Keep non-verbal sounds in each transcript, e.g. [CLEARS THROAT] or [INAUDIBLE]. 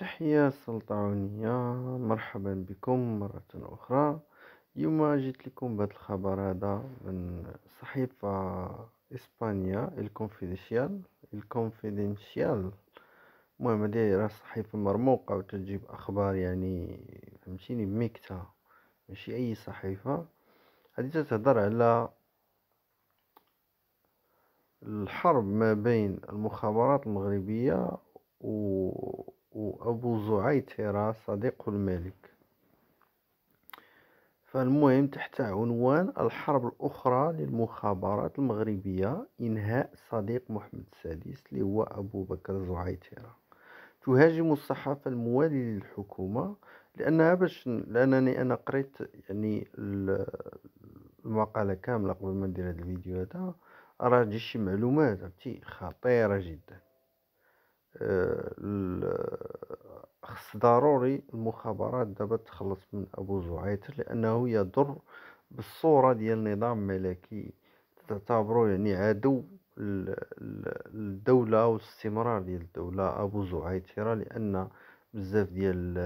تحية سلطعونية مرحبا بكم مرة أخرى اليوم جيت لكم بهذا الخبر هذا من صحيفة إسبانيا الكونفيدنشيال الكونفيدنشيال المهم هذه راه صحيفة مرموقة وتجيب أخبار يعني فهمتيني بميكتا ماشي أي صحيفة هذه تتهضر على الحرب ما بين المخابرات المغربية و وأبو زعيترة صديق الملك فالمهم تحت عنوان الحرب الأخرى للمخابرات المغربية إنهاء صديق محمد السادس اللي هو أبو بكر زعيترة تهاجم الصحافة الموالية للحكومة لأنها باش لأنني أنا قريت يعني المقالة كاملة قبل ما ندير هذا الفيديو هذا راه تجي شي معلومات خطيرة جدا آه، خص ضروري المخابرات دابا تخلص من ابو زعير لانه يضر بالصوره ديال نظام ملكي تعتبره يعني عدو الدولة والاستمرار ديال الدولة أبو زعيترة لأن بزاف ديال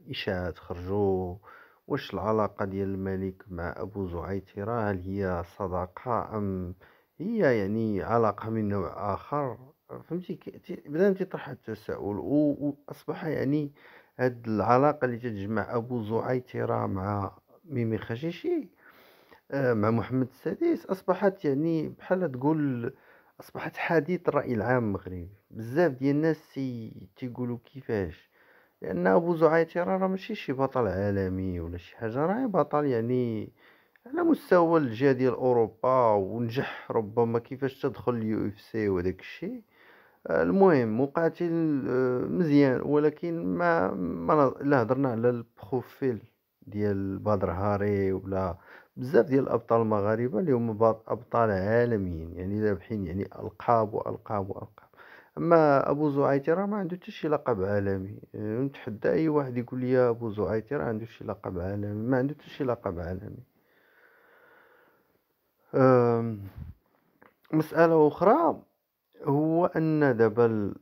الإشاعات خرجوا واش العلاقة ديال الملك مع أبو زعيترة هل هي صداقة أم هي يعني علاقة من نوع آخر فهمتي كي بدا تيطرح التساؤل واصبح يعني هاد العلاقه اللي تتجمع ابو زعيتره مع ميمي خشيشي آه، مع محمد السادس اصبحت يعني بحال تقول اصبحت حديث الراي العام المغربي بزاف ديال الناس تي- تيقولوا كيفاش لان ابو زعيتره راه ماشي شي بطل عالمي ولا شي حاجه راه بطل يعني على مستوى الجهه ديال اوروبا ونجح ربما كيفاش تدخل اليو اف سي وداك الشيء المهم مقاتل مزيان ولكن ما ما لا هضرنا على البروفيل ديال بدر هاري ولا بزاف ديال الابطال المغاربه اللي هما ابطال عالميين يعني رابحين يعني القاب والقاب والقاب اما ابو زعيتي راه ما عنده حتى شي لقب عالمي آه، نتحدى اي واحد يقول لي ابو زعيتي راه عنده شي لقب عالمي ما عنده حتى شي لقب عالمي مساله اخرى هو ان دابا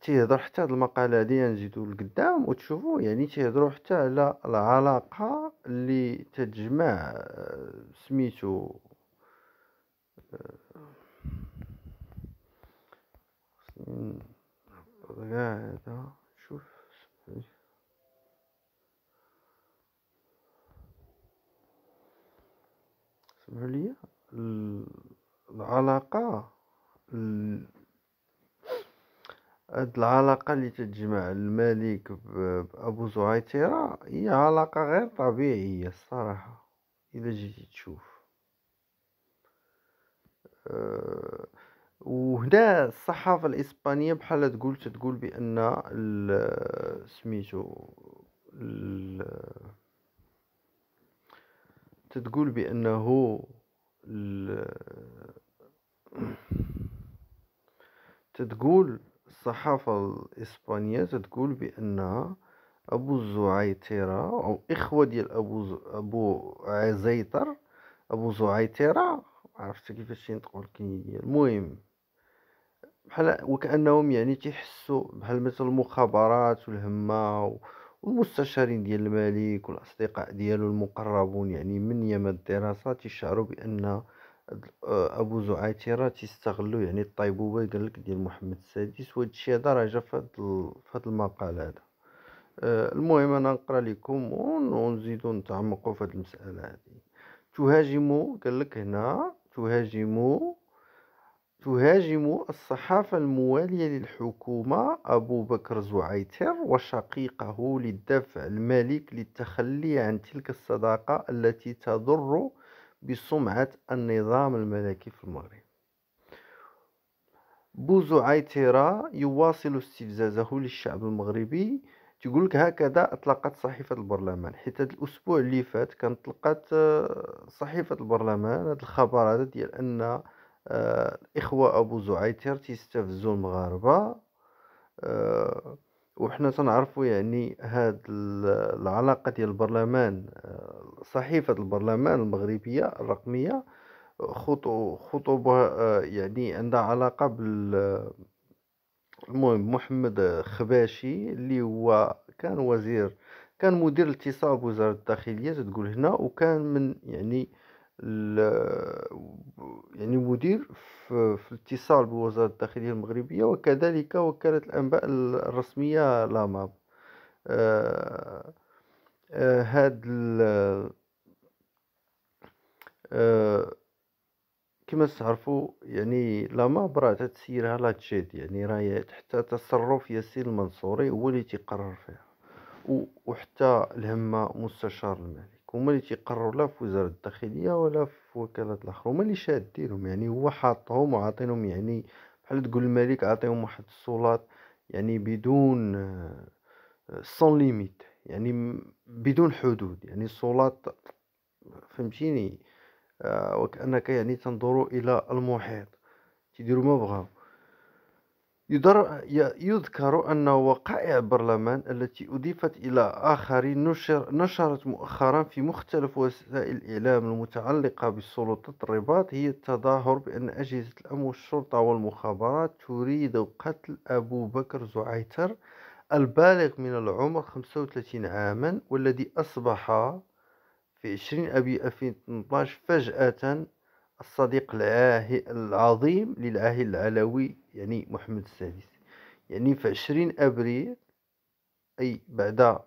تيهضر حتى هاد المقاله هادي نزيدو يعني لقدام وتشوفو يعني تيهضروا حتى على العلاقة اللي تتجمع سميتو هذا شوف سمعوا ليا العلاقه هاد العلاقة اللي تتجمع الملك بأبو زهيترة هي علاقة غير طبيعية الصراحة إلا جيتي تشوف أه، وهنا الصحافة الإسبانية بحال تقول تتقول بأن سميتو تتقول بأنه تتقول الصحافة الإسبانية تتقول بأن أبو زعيترة أو إخوة ديال أبو ز... أبو عزيتر أبو زعيترة عرفت كيفاش ينطقوا الكندية المهم بحال وكأنهم يعني تيحسوا بحال مثل المخابرات والهمة والمستشارين ديال الملك والأصدقاء ديالو المقربون يعني من يما الدراسة تيشعروا بأن ابو زعاتره تيستغلوا يعني الطيبوبه قال لك ديال محمد السادس وهذا الشيء هذا راه جا في هذا المقال هذا آه، المهم انا نقرا لكم ونزيدو نتعمقوا في هذه المساله هذه تهاجم قال لك هنا تهاجم تهاجم الصحافة الموالية للحكومة أبو بكر زعيتر وشقيقه للدفع المالك للتخلي عن تلك الصداقة التي تضر بسمعة النظام الملكي في المغرب بوزعيتيرا يواصل استفزازه للشعب المغربي تقولك هكذا اطلقت صحيفه البرلمان حيت الاسبوع اللي فات كانت طلقت آه، صحيفه البرلمان هذا الخبر هذا ديال ان الاخوه آه، ابو زعيتر تيستفزو المغاربه آه، وحنا تنعرفوا يعني هاد العلاقه ديال البرلمان آه، صحيفه البرلمان المغربيه الرقميه خطو خطوبه آه، يعني عندها علاقه بال المهم محمد خباشي اللي هو كان وزير كان مدير الاتصال بوزارة الداخلية تقول هنا وكان من يعني يعني مدير في الاتصال بوزارة الداخلية المغربية وكذلك وكالة الأنباء الرسمية لاماب آه، آه، هاد آه، كما تعرفوا يعني لما برات تسيرها لا تشيد يعني راهي حتى تصرف ياسين المنصوري هو اللي تيقرر فيها وحتى الهمه مستشار الملك هما اللي تيقرروا لا في وزاره الداخليه ولا في وكالات الاخر هما اللي شادينهم يعني هو حاطهم وعاطينهم يعني بحال تقول الملك عاطيهم واحد السلطات يعني بدون سون ليميت يعني بدون حدود يعني السلطات فهمتيني آه، وكانك يعني تنظروا الى المحيط تيديروا ما بغاو يذكر أن وقائع البرلمان التي أضيفت إلى آخرين نشرت مؤخرا في مختلف وسائل الإعلام المتعلقة بالسلطات الرباط هي التظاهر بأن أجهزة الأمن والشرطة والمخابرات تريد قتل أبو بكر زعيتر البالغ من العمر 35 عاما والذي أصبح في 20 أبي 2012 فجأة الصديق العاهي العظيم للعاهي العلوي يعني محمد السادس يعني في عشرين أبريل أي بعد آه،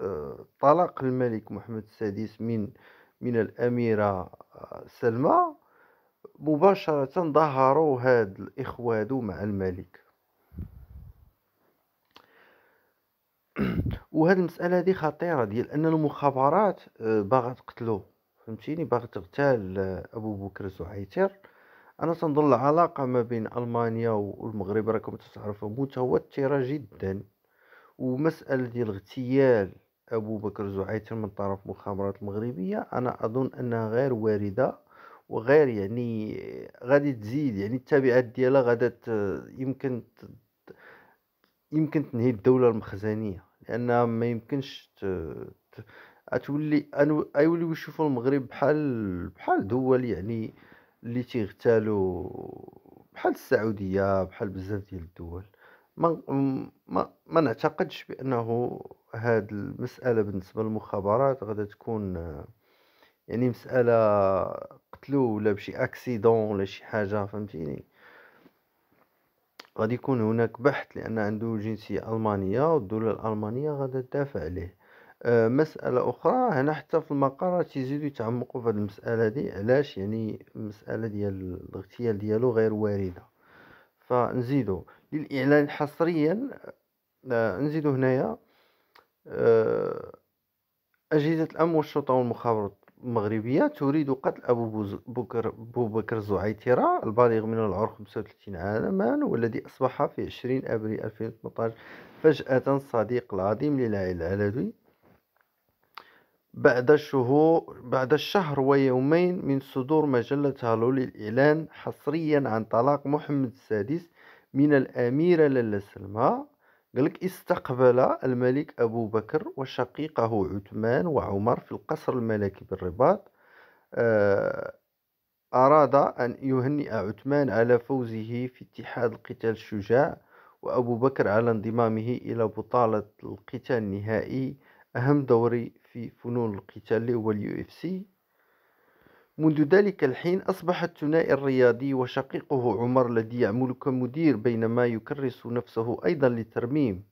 آه، طلاق الملك محمد السادس من من الأميرة آه، سلمى مباشرة ظهروا هاد الإخوة مع الملك [CLEARS THROAT] وهاد المسألة هادي خطيرة ديال أن المخابرات باغا تقتلو فهمتيني باغي تغتال آه، ابو بكر سحيتر انا تنظن العلاقه ما بين المانيا والمغرب راكم تعرفوا متوتره جدا ومساله ديال اغتيال ابو بكر زعيتر من طرف المخابرات المغربيه انا اظن انها غير وارده وغير يعني غادي تزيد يعني التبعات ديالها غادا يمكن يمكن تنهي الدوله المخزنيه لانها ما يمكنش غتولي غيوليو يشوفوا المغرب بحال بحال دول يعني اللي تيغتالوا بحال السعوديه بحال بزاف ديال الدول ما ما, ما نعتقدش بانه هاد المساله بالنسبه للمخابرات غادا تكون يعني مساله قتلو ولا بشي اكسيدون ولا شي حاجه فهمتيني غادي يكون هناك بحث لان عنده جنسيه المانيه والدوله الالمانيه غادا تدافع عليه آه، مسألة أخرى هنا حتى في المقرة تيزيدو يتعمقوا في هذه المسألة دي علاش يعني المسألة ديال الاغتيال ديالو غير واردة فنزيدو للإعلان حصريا آه، نزيدو هنايا آه، أجهزة الأمن والشرطة والمخابرات المغربية تريد قتل أبو بكر, أبو بكر زعيترة البالغ من العمر 35 عاما والذي أصبح في 20 أبريل 2018 فجأة صديق العظيم للعائلة العلوي بعد شهور بعد شهر ويومين من صدور مجلة هالو للإعلان حصريا عن طلاق محمد السادس من الأميرة لالا سلمى قالك استقبل الملك أبو بكر وشقيقه عثمان وعمر في القصر الملكي بالرباط آه، أراد أن يهنئ عثمان على فوزه في اتحاد القتال الشجاع وأبو بكر على انضمامه إلى بطالة القتال النهائي أهم دوري في فنون القتال اللي هو اليو اف سي منذ ذلك الحين أصبح الثنائي الرياضي وشقيقه عمر الذي يعمل كمدير بينما يكرس نفسه أيضا للترميم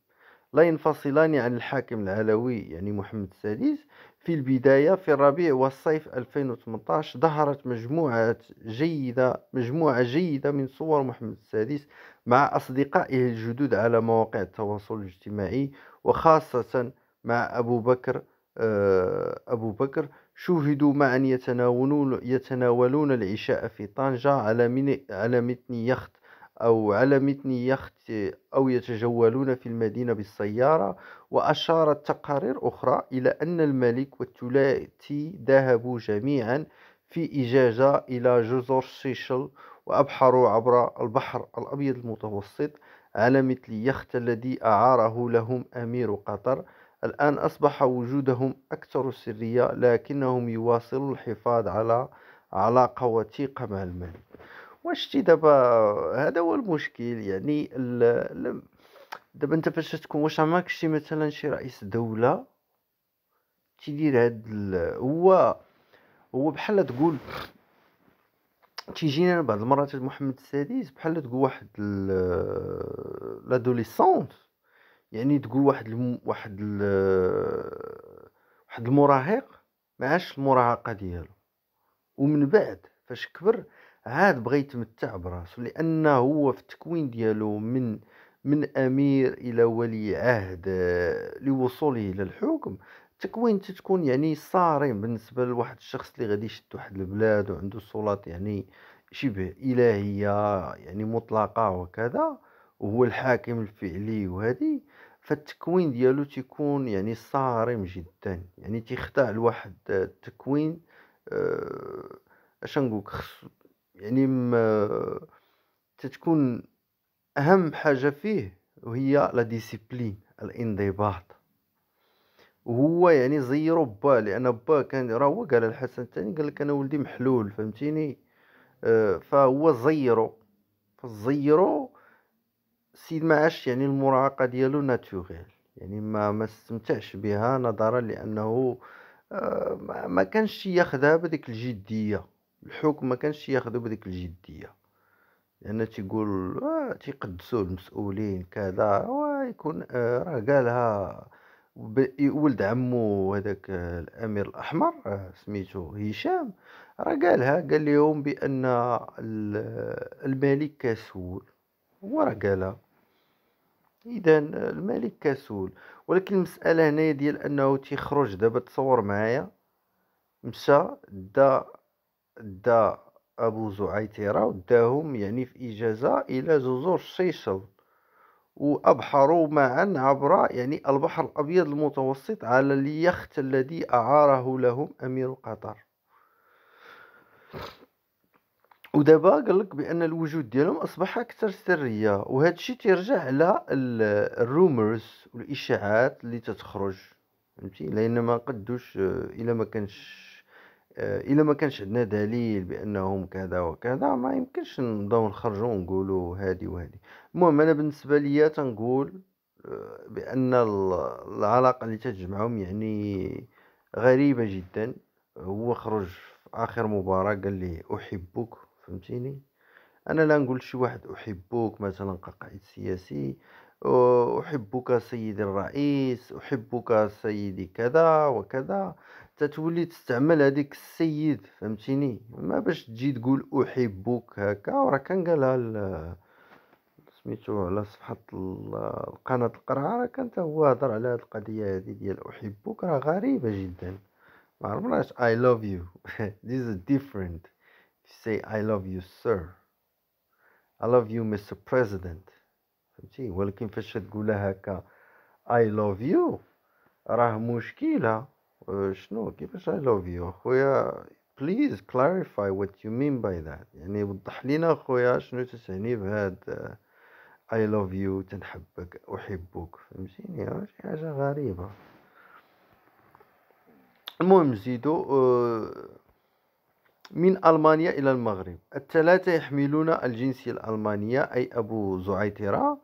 لا ينفصلان عن الحاكم العلوي يعني محمد السادس في البداية في الربيع والصيف 2018 ظهرت مجموعة جيدة مجموعة جيدة من صور محمد السادس مع أصدقائه الجدد على مواقع التواصل الاجتماعي وخاصة مع أبو بكر آه، أبو بكر شوهدوا معا يتناولون, يتناولون العشاء في طنجة على, على متن يخت أو على متن يخت أو يتجولون في المدينة بالسيارة وأشارت تقارير أخرى إلى أن الملك والثلاثي ذهبوا جميعا في إجازة إلى جزر سيشل وأبحروا عبر البحر الأبيض المتوسط على مثل يخت الذي أعاره لهم أمير قطر الآن أصبح وجودهم أكثر سرية لكنهم يواصلوا الحفاظ على علاقة وثيقة مع المال واش دابا هذا هو المشكل يعني دابا انت فاش تكون واش عمرك شتي مثلا شي رئيس دولة تيدير هاد هو هو بحال تقول تيجينا بعض المرات محمد السادس بحال تقول واحد لادوليسونت يعني تقول واحد الم... واحد ال... واحد المراهق ما عاش المراهقه ديالو ومن بعد فاش كبر عاد بغى يتمتع براسو لانه هو في التكوين ديالو من من امير الى ولي عهد آه، لوصوله الى الحكم التكوين تتكون يعني صارم بالنسبه لواحد الشخص اللي غادي يشد واحد البلاد وعنده سلطات يعني شبه الهيه يعني مطلقه وكذا وهو الحاكم الفعلي وهذه فالتكوين ديالو تيكون يعني صارم جدا يعني تيخضع لواحد آه، التكوين آه، اش نقولك يعني ما آه، تتكون اهم حاجه فيه وهي لا ديسيبلين الانضباط وهو يعني زيرو با لان با كان راه هو قال الحسن الثاني قال لك انا ولدي محلول فهمتيني فهو زيرو فزيرو السيد ما عاش يعني المراهقه ديالو ناتوريل يعني ما ما استمتعش بها نظرا لانه آه، ما كانش ياخذها بديك الجديه الحكم ما كانش ياخذه بديك الجديه لان تيقول آه، تيقدسوا المسؤولين كذا ويكون آه، راه قالها ولد عمو هذاك الامير الاحمر سميتو هشام راه قالها قال لهم بان الملك كسول هو راه قالها اذا الملك كسول ولكن المساله هنايا ديال انه تيخرج دابا تصور معايا مشى دا دا ابو زعيتره وداهم يعني في اجازه الى جزر الشيشل وأبحروا معا عبر يعني البحر الأبيض المتوسط على اليخت الذي أعاره لهم أمير قطر ودابا قال لك بان الوجود ديالهم اصبح اكثر سريه وهذا الشيء تيرجع على الرومرز والاشاعات اللي تتخرج فهمتي لان ما قدوش الا ما كانش الا ما كانش عندنا دليل بانهم كذا وكذا ما يمكنش نبداو نخرجوا ونقولوا هذه وهذه المهم انا بالنسبه ليا تنقول آه، بان العلاقه اللي تجمعهم يعني غريبه جدا هو خرج في اخر مباراه قال لي احبك فهمتيني انا لا نقول شي واحد احبك مثلا كقائد سياسي احبك سيدي الرئيس احبك سيدي كذا وكذا تتولي تستعمل هذيك السيد فهمتيني ما باش تجي تقول احبك هكا وراه كان قالها سميتو على صفحة القناه القرعة راه كان هو هضر على هاد القضية هذه ديال أحبك راه غريبة جدا ما عرفناش اي love يو ذيس از ديفرنت say I love you sir I love you Mr. President فهمتي ولكن فاش تقولها هكا I love you راه مشكلة آه، شنو كيفاش I love you خويا بليز clarify what you mean by that يعني وضح لينا خويا شنو تسعني بهاد I love you تنحبك أحبك فهمتيني شي حاجة غريبة المهم زيدو أه من ألمانيا إلى المغرب الثلاثة يحملون الجنسية الألمانية أي أبو زعيترة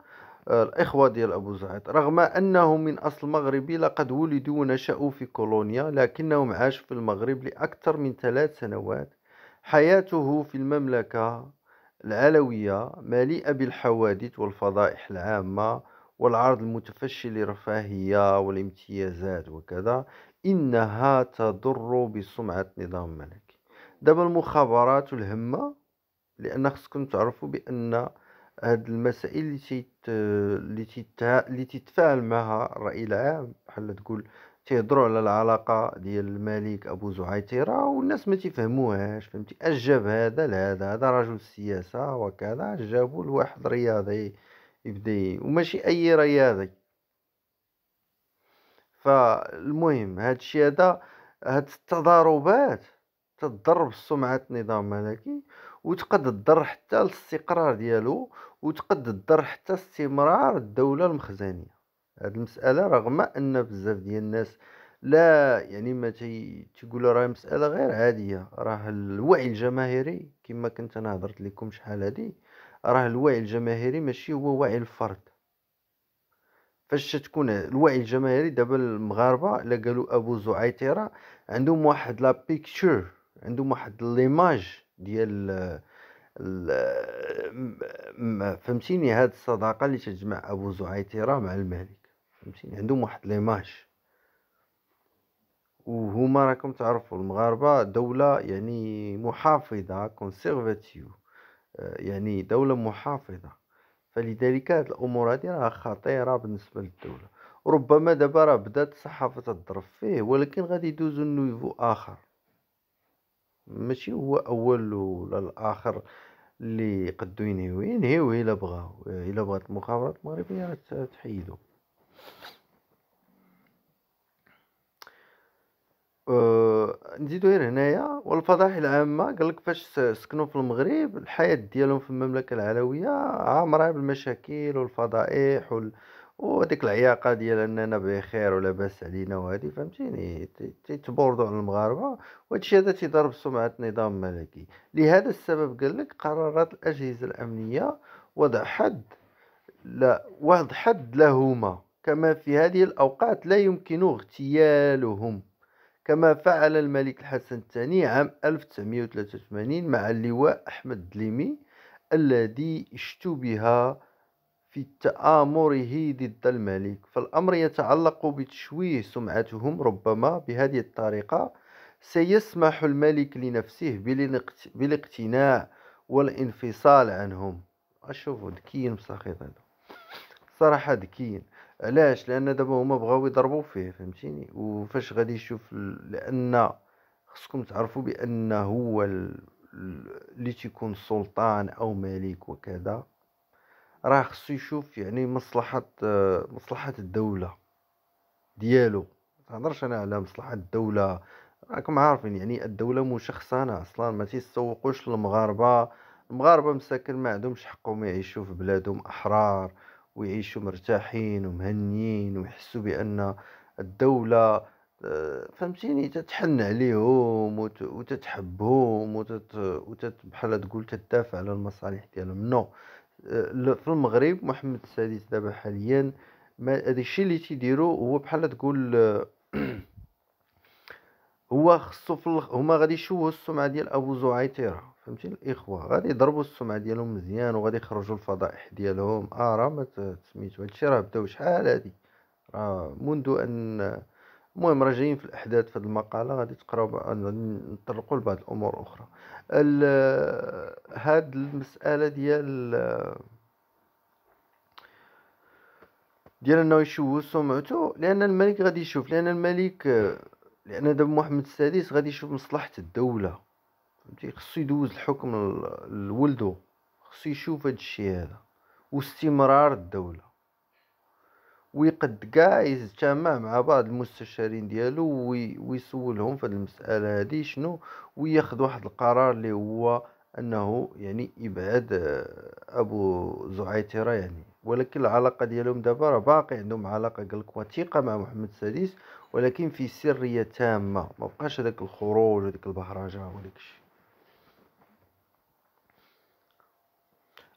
الإخوة ديال أبو زعيت رغم أنهم من أصل مغربي لقد ولدوا ونشأوا في كولونيا لكنهم عاشوا في المغرب لأكثر من ثلاث سنوات حياته في المملكة العلوية مليئة بالحوادث والفضائح العامة والعرض المتفشي للرفاهية والامتيازات وكذا إنها تضر بسمعة نظام ملكي دابا المخابرات والهمه لان خصكم تعرفوا بان هاد المسائل اللي تيت اللي تيت اللي تيتفاعل معها الراي العام بحال تقول تيهضروا على العلاقه ديال الملك ابو زعيتيره والناس ما تيفهموهاش فهمتي اجاب هذا لهذا هذا رجل السياسه وكذا جابوا لواحد رياضي يبدا وماشي اي رياضي فالمهم هاد الشيء هذا هاد التضاربات تضر بسمعة النظام الملكي وتقد تضر حتى الاستقرار ديالو وتقد تضر حتى استمرار الدولة المخزنية هاد المسألة رغم أن بزاف ديال الناس لا يعني ما تقول راه مسألة غير عادية راه الوعي الجماهيري كما كنت أنا هضرت لكم شحال هادي راه الوعي الجماهيري ماشي هو وعي الفرد فاش تكون الوعي الجماهيري دابا المغاربه الا قالوا ابو زعيطره عندهم واحد لا بيكتشر عندهم واحد ليماج ديال فهمتيني هاد الصداقه اللي تجمع ابو زعيتره مع الملك فهمتيني عندهم واحد ليماج وهما راكم تعرفوا المغاربه دوله يعني محافظه كونسيرفاتيو آه، يعني دوله محافظه فلذلك هاد الامور هادي راه خطيره بالنسبه للدوله ربما دابا راه بدات الصحافه تضرب فيه ولكن غادي يدوزو نيفو اخر ماشي هو اول ولا الاخر اللي يقدو ينهيو ينهيوه الا بغاو الا بغات المخابرات المغربيه غتحيدو تحيدو أه، نزيدو غير هنايا والفضائح العامه قالك فاش سكنوا في المغرب الحياه ديالهم في المملكه العلويه عامره بالمشاكل والفضائح وال... وديك العياقه ديال اننا بخير ولاباس علينا وهادي فهمتيني تيتبوردو على المغاربه وهادشي هذا تيضرب سمعه النظام الملكي لهذا السبب قال لك قررت الاجهزه الامنيه وضع حد لا وضع حد لهما كما في هذه الاوقات لا يمكن اغتيالهم كما فعل الملك الحسن الثاني عام 1983 مع اللواء احمد دليمي الذي اشتبه في تآمره ضد الملك فالأمر يتعلق بتشويه سمعتهم ربما بهذه الطريقة سيسمح الملك لنفسه بالاقتناع والانفصال عنهم اشوفوا ذكيين بصخيط هذا صراحة ذكيين علاش لان دابا هما بغاو يضربوا فيه فهمتيني وفاش غادي يشوف لان خصكم تعرفوا بان هو اللي تيكون سلطان او ملك وكذا راه خصو يشوف يعني مصلحة مصلحة الدولة ديالو متهضرش انا على مصلحة الدولة راكم عارفين يعني الدولة مشخصنة اصلا ما تيسوقوش للمغاربة المغاربة مساكن ما عندهمش حقهم يعيشوا في بلادهم احرار ويعيشوا مرتاحين ومهنيين ويحسوا بان الدولة آه، فهمتيني تتحن عليهم وتتحبهم وتت بحال تقول تدافع على المصالح ديالهم نو no. آه، في المغرب محمد السادس دابا حاليا ما هذا الشيء اللي تيديرو هو بحال تقول آه، [CLEARS THROAT] هو خصو في الخ... هما غادي يشوهوا السمعه ديال ابو زعيطره فهمتي الاخوه غادي يضربوا السمعه ديالهم مزيان وغادي يخرجوا الفضائح ديالهم اه راه ما سميتو هادشي راه بداو شحال هادي راه منذ ان المهم راجعين في الاحداث في هذه المقاله غادي تقراو نطرقوا لبعض الامور اخرى هاد المساله ديال ديال انه يشوه سمعته لان الملك غادي يشوف لان الملك لان دابا محمد السادس غادي يشوف مصلحه الدوله فهمتي خصو يدوز الحكم لولدو خصو يشوف هاد الشيء هذا واستمرار الدوله ويقد كاع يجتمع مع بعض المستشارين ديالو ويسولهم في المساله هذه شنو وياخذ واحد القرار اللي هو انه يعني يبعد آه، ابو زعيتره يعني ولكن العلاقه ديالهم دابا راه باقي عندهم علاقه قال لك وثيقه مع محمد السادس ولكن في سريه تامه ما بقاش هذاك الخروج وديك البهرجه وداك الشيء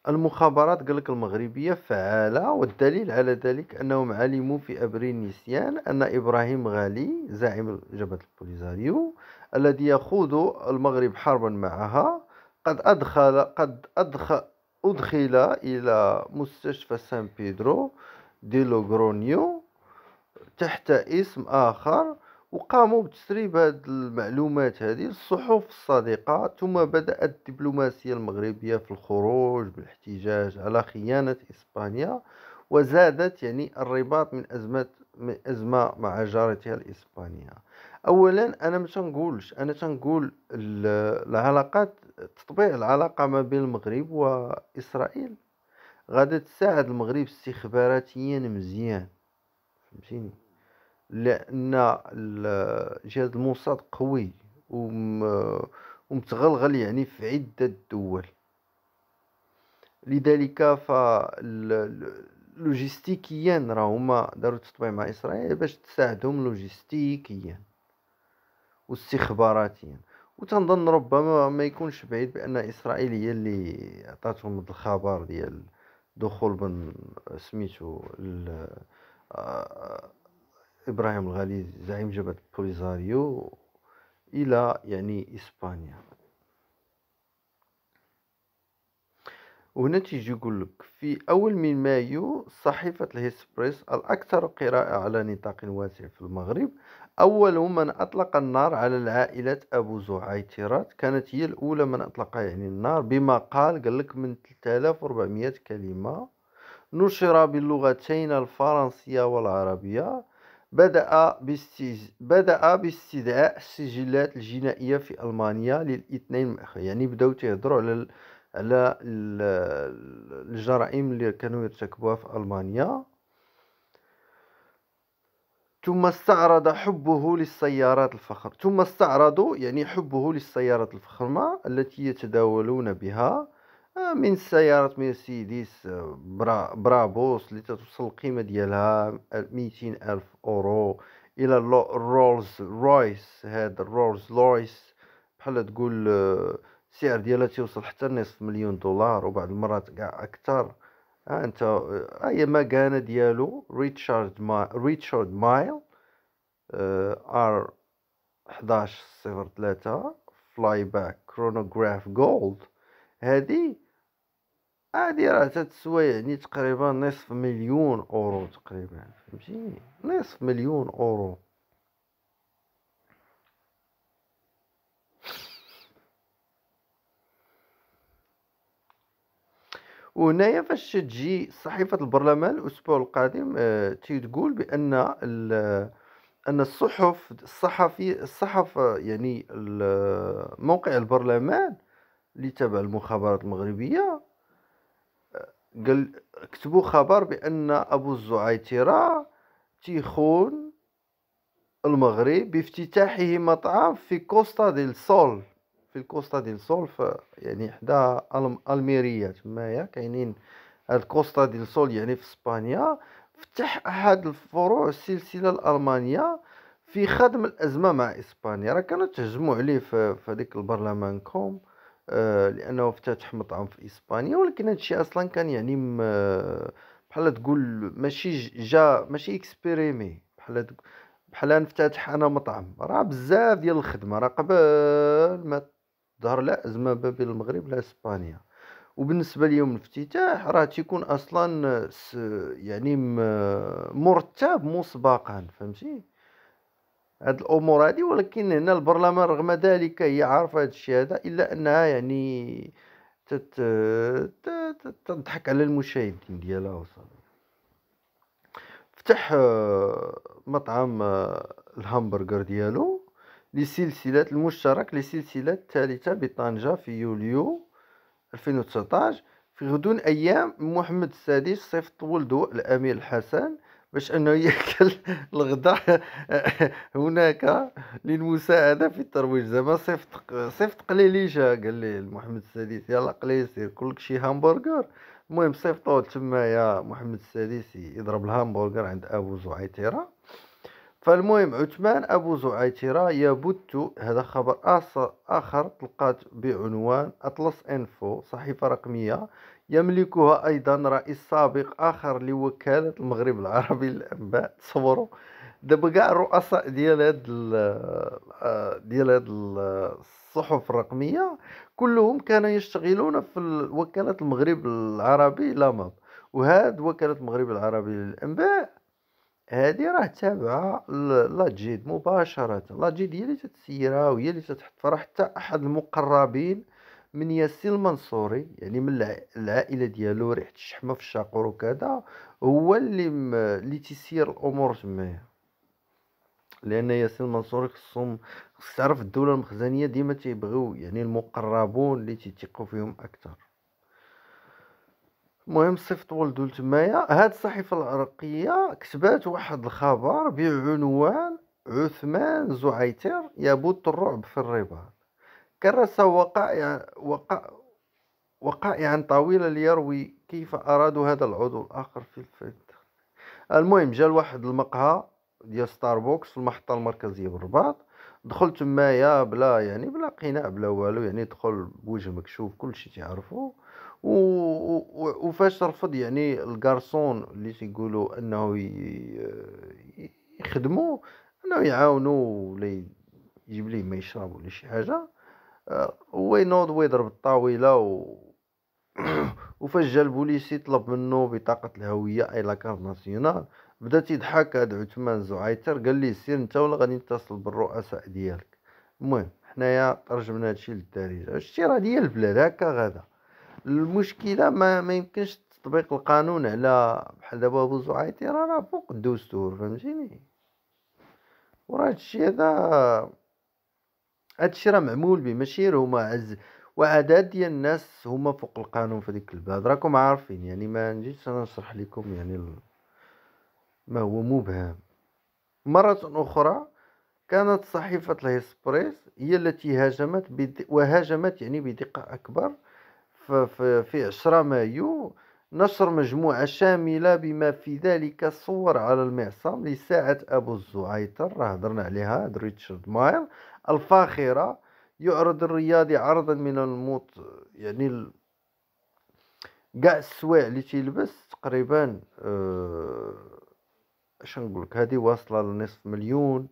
المخابرات قال لك المغربية فعالة والدليل على ذلك أنهم علموا في أبريل نيسان أن إبراهيم غالي زعيم جبهة البوليزاريو الذي يخوض المغرب حربا معها قد أدخل قد أدخل أدخل إلى مستشفى سان بيدرو دي لوغرونيو تحت اسم آخر وقاموا بتسريب هذه المعلومات هذه للصحف الصادقة ثم بدأت الدبلوماسية المغربية في الخروج بالاحتجاج على خيانة إسبانيا وزادت يعني الرباط من أزمة من أزمة مع جارتها الإسبانية أولا أنا ما تنقولش أنا تنقول العلاقات تطبيع العلاقة ما بين المغرب وإسرائيل غادي تساعد المغرب استخباراتيا مزيان فهمتيني لان الجهاز الموساد قوي ومتغلغل يعني في عدة دول لذلك راه هما داروا تطبيع مع اسرائيل باش تساعدهم لوجستيكيا واستخباراتيا وتنظن ربما ما يكونش بعيد بان اسرائيل هي اللي عطاتهم الخبر ديال دخول بن سميتو آه، إبراهيم الغالي زعيم جبهة بوليزاريو إلى يعني إسبانيا وهنا تيجي يقول لك في أول من مايو صحيفة الهيسبريس الأكثر قراءة على نطاق واسع في المغرب أول من أطلق النار على العائلة أبو زعيترات كانت هي الأولى من أطلق يعني النار بما قال قال لك من 3400 كلمة نشر باللغتين الفرنسية والعربية بدأ باستيز... بدأ باستدعاء السجلات الجنائية في ألمانيا للاثنين مأخر يعني بداو تيهضروا على ال... على ال... الجرائم اللي كانوا يرتكبوها في ألمانيا ثم استعرض حبه للسيارات الفخم ثم استعرضوا يعني حبه للسيارات الفخمة التي يتداولون بها آه، من سيارات مرسيدس آه، برا برابوس اللي تتوصل القيمه ديالها 200 آه، الف اورو الى رولز رويس هاد رولز رويس بحال تقول السعر ديالها تيوصل حتى نصف مليون دولار وبعض المرات كاع اكثر ها انت هي مكانه ديالو ريتشارد ما ريتشارد مايل ار 1103 فلاي باك كرونوغراف جولد هذه هادي راه تتسوى يعني تقريبا نصف مليون اورو تقريبا فهمتيني نصف مليون اورو وهنايا فاش تجي صحيفه البرلمان الاسبوع القادم أه تقول بان ان الصحف الصحفي الصحف يعني موقع البرلمان اللي تابع المخابرات المغربيه قال كتبوا خبر بان ابو الزعيتره تيخون المغرب بافتتاحه مطعم في كوستا ديل سول في الكوستا ديل سول يعني حدا الميريا تمايا كاينين هاد كوستا ديل سول يعني في اسبانيا فتح احد الفروع السلسله الالمانيه في خدم الازمه مع اسبانيا راه كانوا تهجموا عليه في هذيك البرلمان كوم آه، لانه افتتح مطعم في اسبانيا ولكن هادشي اصلا كان يعني آه، بحال تقول ماشي جا ماشي اكسبيريمي بحال بحال نفتتح انا مطعم راه بزاف ديال الخدمه راه قبل ما ظهر لا ازمه ما بين المغرب لا اسبانيا وبالنسبه ليوم الافتتاح راه تيكون اصلا يعني مرتب مسبقا فهمتي هاد الامور هادي ولكن هنا البرلمان رغم ذلك هي عارفه هاد الشيء هذا الا انها يعني تت... تضحك على المشاهدين ديالها وصافي فتح آه، مطعم آه، الهامبرغر ديالو لسلسلة المشترك لسلسلة الثالثة بطنجة في يوليو 2019 في غضون أيام محمد السادس صيفط ولده الأمير الحسن باش انه ياكل الغداء [LAUGHS] هناك للمساعده في الترويج زعما صيفط صيفط قليليشة قال لي محمد السادس يلا قلي سير كلك شي همبرجر المهم تما تمايا محمد السادس يضرب الهامبرجر عند ابو زعيتره فالمهم عثمان ابو زعيتره يبت هذا خبر اخر تلقات بعنوان اطلس انفو صحيفه رقميه يملكها أيضا رئيس سابق آخر لوكالة المغرب العربي للأنباء تصوروا دابا كاع الرؤساء ديال هاد آه، ديال هاد الصحف الرقميه كلهم كانوا يشتغلون في وكاله المغرب العربي لاماب وهاد وكاله المغرب العربي للانباء هادي راه تابعه لاجيد مباشره لاجيد هي اللي تتسيرها وهي اللي تتحط حتى احد المقربين من ياسين المنصوري يعني من العائله ديالو ريحه الشحمه في الشاقور وكذا هو اللي م... اللي تيسير الامور تمايا لان ياسين المنصوري خصهم خص تعرف الدوله المخزنيه ديما تيبغيو يعني المقربون اللي تيتيقو فيهم اكثر المهم صيفط ولدو لتمايا هاد الصحيفه العراقيه كتبات واحد الخبر بعنوان عثمان زعيتر يبث الرعب في الرباط كرس وقائع, وقع وقائعا طويلا ليروي كيف أرادوا هذا العضو الآخر في الفت المهم جا لواحد المقهى ديال ستاربوكس في المحطة المركزية بالرباط دخل تمايا بلا يعني بلا قناع بلا والو يعني دخل بوجه مكشوف كلشي تعرفو و... وفاش رفض يعني الكارسون اللي تيقولوا انه ي... يخدمو انه يعاونو ولا يجيب ليه ما يشرب ولا شي حاجه هو ينوض ويضرب الطاولة و [CLEARS THROAT] وفاش جا البوليسي طلب منه بطاقة الهوية اي لاكارت ناسيونال بدا تيضحك هاد عثمان زعيتر قال لي سير نتا ولا غادي نتصل بالرؤساء ديالك المهم حنايا ترجمنا هادشي للدارجة شتي راه ديال البلاد هكا غادا المشكلة ما, ما يمكنش تطبيق القانون على بحال دابا ابو زعيتر راه فوق الدستور فهمتيني وراه هادشي هذا هادشي راه معمول به ماشي هما عز وعدد ديال الناس هما فوق القانون في ديك البلاد راكم عارفين يعني ما نجيش انا نشرح لكم يعني ال... ما هو مبهم مرة أخرى كانت صحيفة الهيسبريس هي التي هاجمت بد... وهاجمت يعني بدقة أكبر في, في 10 مايو نشر مجموعة شاملة بما في ذلك صور على المعصم لساعة أبو الزعيطر راه هضرنا عليها هاد ريتشارد ماير الفاخرة يعرض الرياضي عرضا من الموت يعني كاع السوايع اللي تيلبس تقريبا آه، اش نقول نقولك هذه واصله لنصف مليون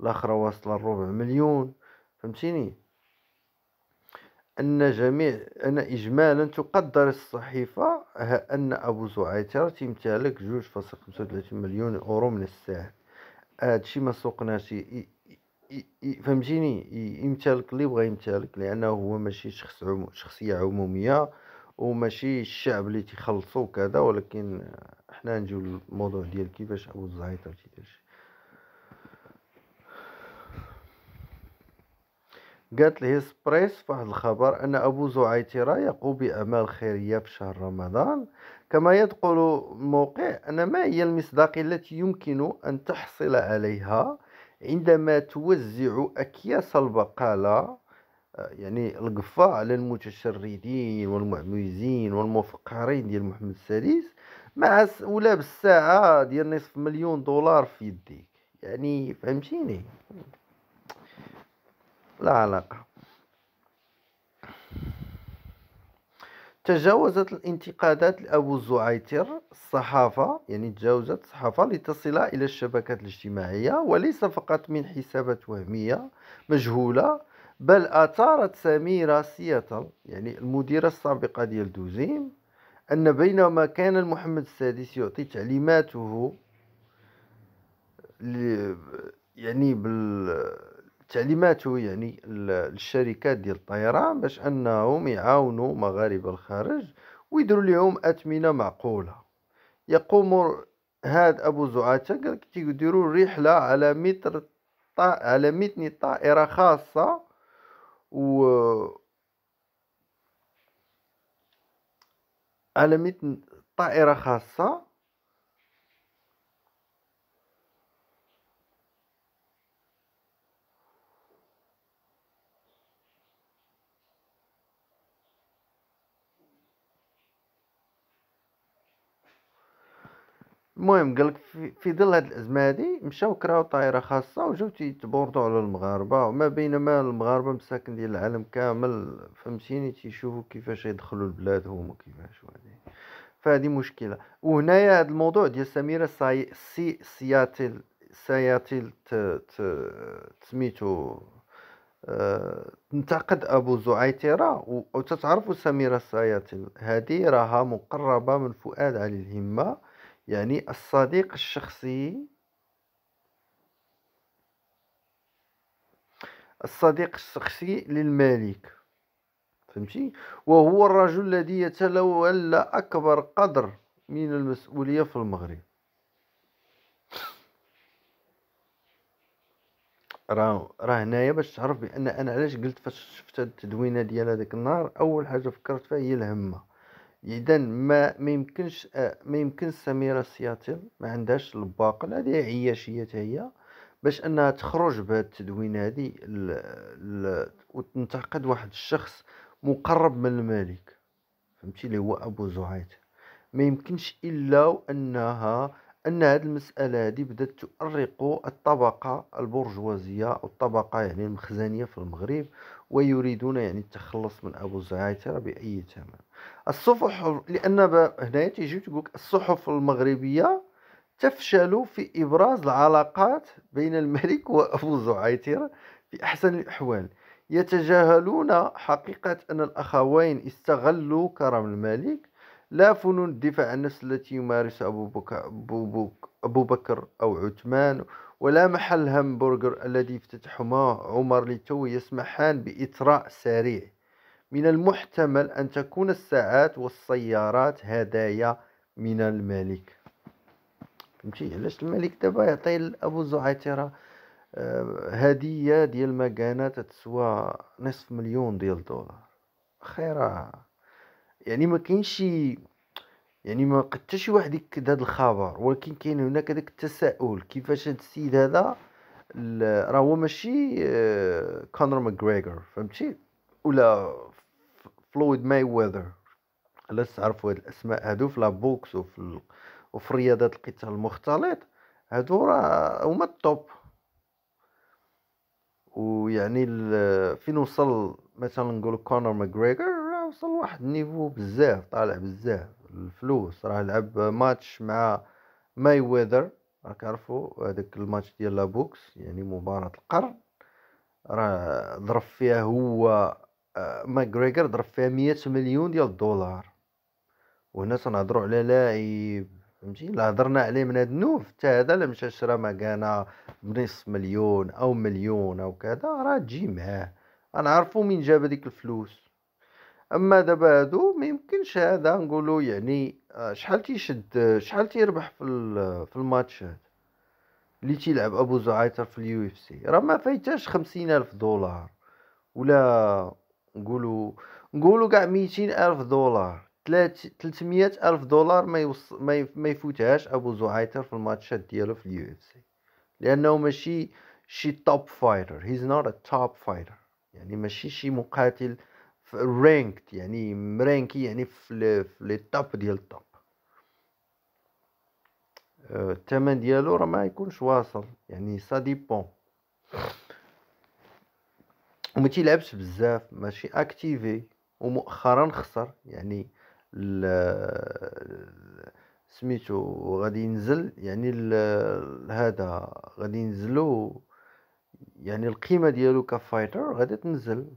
الاخرى واصله لربع مليون فهمتيني ان جميع ان اجمالا تقدر الصحيفه ان ابو زعيتر تيمتلك 2.35 مليون اورو من الساعه هادشي ما سوقناش فهمتيني يمتلك اللي بغى يمتلك لانه هو ماشي شخص عم... شخصيه عموميه وماشي الشعب اللي تيخلصوا وكذا ولكن حنا نجيو للموضوع ديال كيفاش ابو الزهيطه تيدير قالت له سبريس في واحد الخبر ان ابو زعيتره يقوم باعمال خيريه في شهر رمضان كما يدقل الموقع ان ما هي المصداقيه التي يمكن ان تحصل عليها عندما توزع أكياس البقالة آه، يعني القفا على المتشردين والمعمزين والمفقرين ديال محمد السادس مع ولا بالساعة ديال نصف مليون دولار في يديك يعني فهمتيني لا علاقة تجاوزت الانتقادات لأبو زعيتر الصحافة يعني تجاوزت الصحافة لتصل إلى الشبكات الاجتماعية وليس فقط من حسابات وهمية مجهولة بل أثارت سميرة سياتل يعني المديرة السابقة ديال دوزيم أن بينما كان محمد السادس يعطي تعليماته يعني بال التعليمات يعني للشركات ديال الطيران باش انهم يعاونوا مغاربه الخارج ويديروا لهم اثمنه معقوله يقوم هاد ابو زعاته قال لك تيديروا رحله على متر على متن طائره خاصه و على متن طائره خاصه المهم قالك في ظل هاد الازمه هادي مشاو كراو طائره خاصه وجاو تيتبوردو على المغاربه وما بينما المغاربه مساكن ديال العالم كامل فهمتيني تيشوفو كيفاش يدخلوا لبلادهم وكيفاش وهادي فهادي مشكله وهنايا هاد الموضوع ديال سميره سي سي سياتل سياتل ت تسميتو آه، تنتقد ابو زعيتره وتتعرفوا سميره السياتل هادي راها مقربه من فؤاد علي الهمه يعني الصديق الشخصي الصديق الشخصي للمالك فهمتي وهو الرجل الذي يتولى أكبر قدر من المسؤولية في المغرب راه راه هنايا باش تعرف بان انا علاش قلت فاش شفت التدوينه ديال هذاك النهار اول حاجه فكرت فيها هي الهمه اذا ما يمكنش آه، ما يمكنش سميره سياتل ما عندهاش الباقل هذه عياشيه هي باش انها تخرج بهذه التدوين هذه وتنتقد واحد الشخص مقرب من الملك فهمتي اللي هو ابو زهيد ما يمكنش الا انها ان هذه المساله هذه بدات تؤرق الطبقه البرجوازيه او الطبقه يعني المخزنيه في المغرب ويريدون يعني التخلص من ابو زعاتر باي ثمن الصفح لان هنا تيجي تقولك الصحف المغربيه تفشل في ابراز العلاقات بين الملك [LAUGHS] وابو زعاتر في احسن الاحوال يتجاهلون حقيقه ان الاخوين استغلوا كرم الملك لا فنون الدفاع عن النفس التي يمارسها أبو بكر, أبو بكر أو عثمان ولا محل همبرجر الذي افتتحهما عمر لتو يسمحان بإطراء سريع من المحتمل أن تكون الساعات والسيارات هدايا من الملك فهمتي علاش الملك دابا يعطي لابو زعتره آه، هديه ديال مكانه تتسوى نصف مليون ديال الدولار خيره يعني ما كاينش يعني ما شي واحد يكد هذا الخبر ولكن كاين هناك داك التساؤل كيفاش هذا السيد هذا راه هو ماشي كونر آه، ماكغريغور فهمتي ولا فلويد ماي ويذر الا تعرفوا هاد الاسماء هادو في لابوكس وفي ال... وفي رياضات القتال المختلط هادو راه هما التوب ويعني ال... فين وصل مثلا نقول كونر ماكغريغور وصل لواحد النيفو بزاف طالع بزاف الفلوس راه لعب ماتش مع ماي ويذر راك عرفو هذاك الماتش ديال لا بوكس يعني مباراة القرن راه ضرب فيها هو آه، ماكغريغر ضرب فيها مية مليون ديال الدولار وهنا تنهضرو على لاعب فهمتي لا هضرنا عليه من هاد النوف حتى هذا لا مشى شرا مكانا بنص مليون او مليون او كذا راه تجي معاه انا عارفو مين جاب هذيك الفلوس اما دابا هادو ما يمكنش هذا نقولوا يعني آه، شحال تيشد شحال تيربح في في الماتش هذا اللي تيلعب ابو زعيتر في اليو اف سي راه ما فايتاش خمسين الف دولار ولا نقولوا نقولوا كاع ميتين الف دولار تلتمية الف دولار ما يوص ما يفوتهاش ابو زعيتر في الماتشات ديالو في اليو اف سي لانه ماشي شي توب فايتر هيز نوت ا توب فايتر يعني ماشي شي مقاتل رانكت يعني مرانكي يعني في لي توب ديال آه، التوب الثمن ديالو راه ما يكونش واصل يعني سا ديبون وما تيلعبش بزاف ماشي اكتيفي ومؤخرا خسر يعني سميتو غادي ينزل يعني هذا غادي ينزلو يعني القيمه ديالو كفايتر غادي تنزل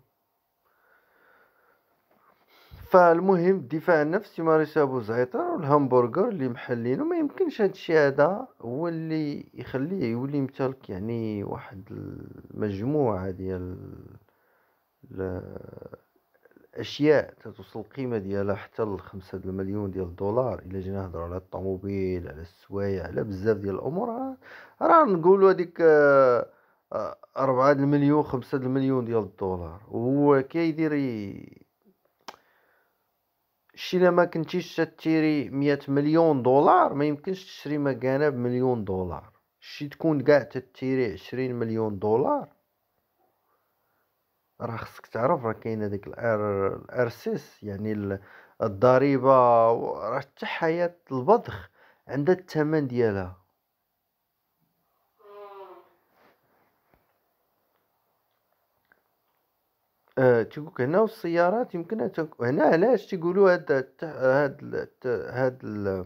فالمهم الدفاع النفس يمارس ابو زيطر والهامبرغر اللي محلينو وما يمكنش هذا الشيء هذا هو اللي يخليه يولي يمتلك يعني واحد المجموعه ديال الاشياء تتوصل القيمه ديالها حتى لخمسة د المليون ديال الدولار الا جينا نهضروا على الطوموبيل على السوايع على بزاف ديال الامور راه نقولوا هذيك آه، آه، أربعة د المليون خمسة د المليون ديال الدولار هو كيدير شي الا ما كنتيش تشري مية مليون دولار ما يمكنش تشري مكانه بمليون دولار شي تكون كاع تتيري عشرين مليون دولار راه خصك تعرف راه كاينه ديك الار الار سيس يعني الضريبه راه حتى حياه البضخ عندها الثمن ديالها آه، تيقولك هنا والسيارات يمكنها هنا علاش تيقولوا هاد هاد الت... هاد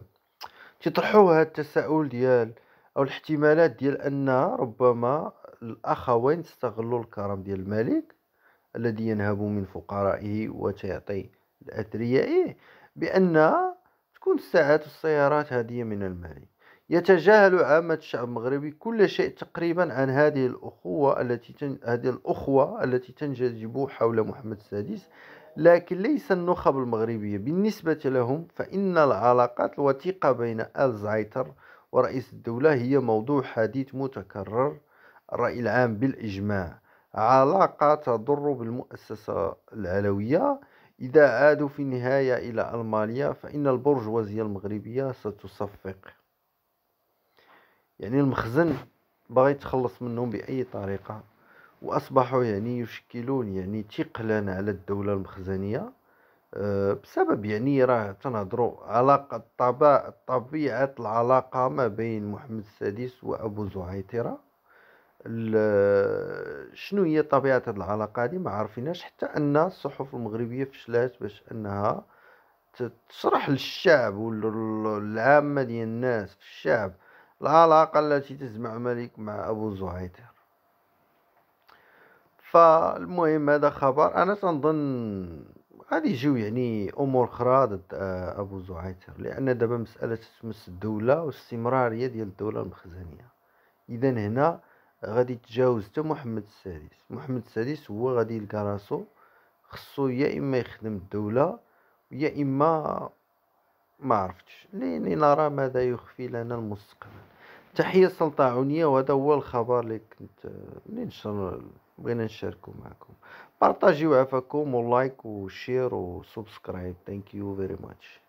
تيطرحوا هاد التساؤل ديال او الاحتمالات ديال ان ربما الاخوين استغلوا الكرم ديال الملك الذي ينهب من فقرائه وتيعطي لاثريائه بان تكون الساعات والسيارات هديه من الملك يتجاهل عامة الشعب المغربي كل شيء تقريبا عن هذه الأخوة التي تن... هذه الأخوة التي تنجذب حول محمد السادس لكن ليس النخب المغربية بالنسبة لهم فإن العلاقات الوثيقة بين آل زعيتر ورئيس الدولة هي موضوع حديث متكرر الرأي العام بالإجماع علاقة تضر بالمؤسسة العلوية إذا عادوا في النهاية إلى ألمانيا فإن البرجوازية المغربية ستصفق يعني المخزن باغي يتخلص منهم بأي طريقة وأصبحوا يعني يشكلون يعني ثقلا على الدولة المخزنية آه، بسبب يعني راه تنهضروا علاقة طبيعة طبيعة العلاقة ما بين محمد السادس وأبو زعيطره شنو هي طبيعة هذه العلاقة هذه ما عارفيناش حتى أن الصحف المغربية فشلات باش أنها تشرح للشعب والعامة ديال الناس في الشعب العلاقة التي تجمع ملك مع أبو زهير فالمهم هذا خبر أنا تنظن غادي يجيو يعني امور اخرى ضد آه، ابو زعيتر لان دابا مساله تمس الدوله والاستمراريه ديال الدوله المخزنيه اذا هنا غادي يتجاوز حتى محمد السادس محمد السادس هو غادي يلقى راسو خصو يا اما يخدم الدوله يا اما ما عرفتش لنرى ماذا يخفي لنا المستقبل تحية عونية وهذا هو الخبر اللي كنت نشر بغينا نشاركو معكم بارطاجيو عفاكم ولايك وشير وسبسكرايب ثانك يو فيري ماتش